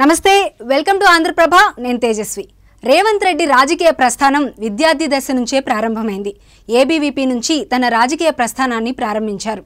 నమస్తే welcome to Andhraprabha నేను తేజస్వి రేవంత్ రెడ్డి రాజకీయ ప్రస్థానం విద్యార్థి దశ నుంచే ప్రారంభమైంది ఏబీవీపీ నుంచి తన రాజకీయ ప్రస్థానాన్ని ప్రారంభించారు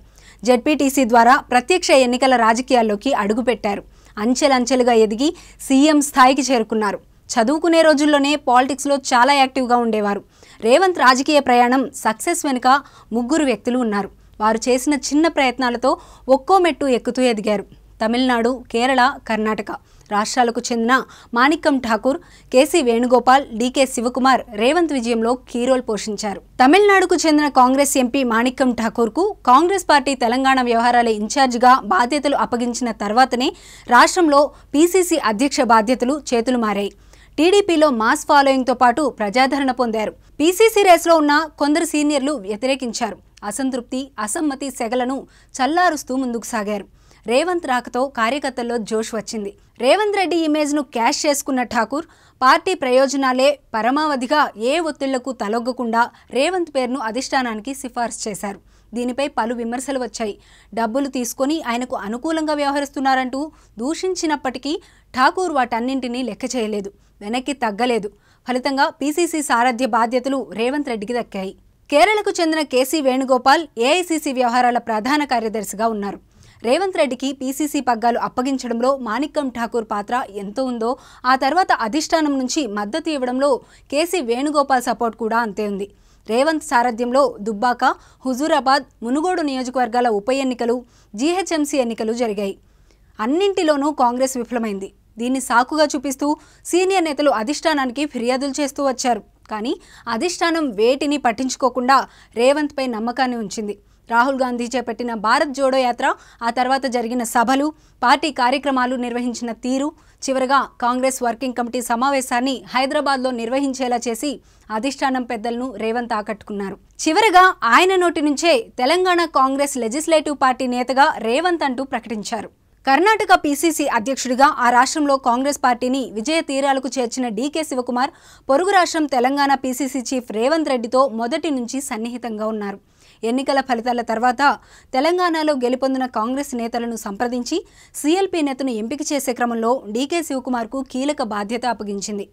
జడ్పీటీసీ ద్వారా ప్రత్యక్ష ఎన్నికల రాజకీయాల్లోకి అడుగుపెట్టారు అంచెలంచెలుగా ఎదిగి సీఎం స్థాయికి చేరుకున్నారు చదువుకునే రోజుల్లోనే పాలిటిక్స్లో చాలా యాక్టివ్గా ఉండేవారు రేవంత్ రాజకీయ ప్రయాణం సక్సెస్ వెనుక ముగ్గురు వ్యక్తులు ఉన్నారు వారు చేసిన చిన్న ప్రయత్నాలతో ఒక్కో మెట్టు ఎక్కుతూ ఎదిగారు తమిళనాడు కేరళ కర్ణాటక రాష్ట్రాలకు చెందిన మాణిక్యం ఠాకూర్ కేసీ వేణుగోపాల్ డీకే శివకుమార్ రేవంత్ విజయంలో కీరోల్ పోషించారు తమిళనాడుకు చెందిన కాంగ్రెస్ ఎంపీ మాణిక్యం ఠాకూర్కు కాంగ్రెస్ పార్టీ తెలంగాణ వ్యవహారాల ఇన్ఛార్జిగా బాధ్యతలు అప్పగించిన తర్వాతనే రాష్ట్రంలో పీసీసీ అధ్యక్ష బాధ్యతలు చేతులు మారాయి టీడీపీలో మాస్ ఫాలోయింగ్తో పాటు ప్రజాదరణ పొందారు పీసీసీ రేసులో ఉన్న కొందరు సీనియర్లు వ్యతిరేకించారు అసంతృప్తి అసమ్మతి సెగలను చల్లారుస్తూ ముందుకు సాగారు రేవంత్ రాకతో కార్యకర్తల్లో జోష్ వచ్చింది రేవంత్ రెడ్డి ఇమేజ్ను క్యాష్ చేసుకున్న ఠాకూర్ పార్టీ ప్రయోజనాలే పరమావధిగా ఏ ఒత్తిళ్లకు తలొగ్గకుండా రేవంత్ పేరును అధిష్టానానికి సిఫార్సు చేశారు దీనిపై పలు విమర్శలు వచ్చాయి డబ్బులు తీసుకొని ఆయనకు అనుకూలంగా వ్యవహరిస్తున్నారంటూ దూషించినప్పటికీ ఠాకూర్ వాటన్నింటినీ లెక్క చేయలేదు వెనక్కి తగ్గలేదు ఫలితంగా పీసీసీ సారథ్య బాధ్యతలు రేవంత్ రెడ్డికి దక్కాయి కేరళకు చెందిన కేసీ వేణుగోపాల్ ఏఐసీసీ వ్యవహారాల ప్రధాన కార్యదర్శిగా ఉన్నారు రేవంత్ రెడ్డికి పీసీసీ పగ్గాలు అప్పగించడంలో మాణిక్కం ఠాకూర్ పాత్ర ఎంత ఉందో ఆ తర్వాత అధిష్టానం నుంచి మద్దతు ఇవ్వడంలో కేసీ వేణుగోపాల్ సపోర్ట్ కూడా అంతే ఉంది రేవంత్ సారథ్యంలో దుబ్బాక హుజూరాబాద్ మునుగోడు నియోజకవర్గాల ఉప ఎన్నికలు జీహెచ్ఎంసీ ఎన్నికలు జరిగాయి అన్నింటిలోనూ కాంగ్రెస్ విఫలమైంది దీన్ని సాకుగా చూపిస్తూ సీనియర్ నేతలు అధిష్టానానికి ఫిర్యాదులు చేస్తూ వచ్చారు కానీ అధిష్టానం వేటిని పట్టించుకోకుండా రేవంత్పై నమ్మకాన్ని ఉంచింది రాహుల్ గాంధీ చేపట్టిన భారత్ జోడో యాత్ర ఆ తర్వాత జరిగిన సభలు పార్టీ కార్యక్రమాలు నిర్వహించిన తీరు చివరగా కాంగ్రెస్ వర్కింగ్ కమిటీ సమావేశాన్ని హైదరాబాద్లో నిర్వహించేలా చేసి అధిష్టానం పెద్దలను రేవంత్ ఆకట్టుకున్నారు చివరగా ఆయన నోటి నుంచే తెలంగాణ కాంగ్రెస్ లెజిస్లేటివ్ పార్టీ నేతగా రేవంత్ అంటూ ప్రకటించారు కర్ణాటక పీసీసీ అధ్యక్షుడిగా ఆ రాష్ట్రంలో కాంగ్రెస్ పార్టీని విజయ తీరాలకు చేర్చిన డీకే శివకుమార్ పొరుగు రాష్ట్రం తెలంగాణ పీసీసీ చీఫ్ రేవంత్ రెడ్డితో మొదటి నుంచి సన్నిహితంగా ఉన్నారు ఎన్నికల ఫలితాల తర్వాత తెలంగాణలో గెలుపొందిన కాంగ్రెస్ నేతలను సంప్రదించి సీఎల్పీ నేతను ఎంపిక చేసే క్రమంలో డీకే శివకుమార్కు కీలక బాధ్యత అప్పగించింది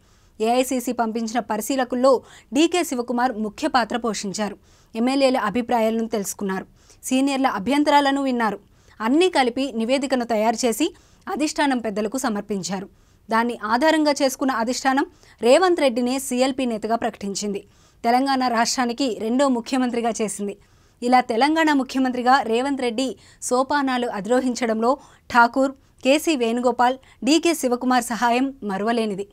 ఏఐసీసీ పంపించిన పరిశీలకుల్లో డీకే శివకుమార్ ముఖ్య పాత్ర పోషించారు ఎమ్మెల్యేల అభిప్రాయాలను తెలుసుకున్నారు సీనియర్ల అభ్యంతరాలను విన్నారు అన్నీ కలిపి నివేదికను తయారు చేసి అధిష్టానం పెద్దలకు సమర్పించారు దాన్ని ఆధారంగా చేసుకున్న అధిష్టానం రేవంత్ రెడ్డినే సీఎల్పీ నేతగా ప్రకటించింది తెలంగాణ రాష్ట్రానికి రెండో ముఖ్యమంత్రిగా చేసింది ఇలా తెలంగాణ ముఖ్యమంత్రిగా రేవంత్ రెడ్డి సోపానాలు అధిరోహించడంలో ఠాకూర్ కేసీ వేణుగోపాల్ డీకే శివకుమార్ సహాయం మరువలేనిది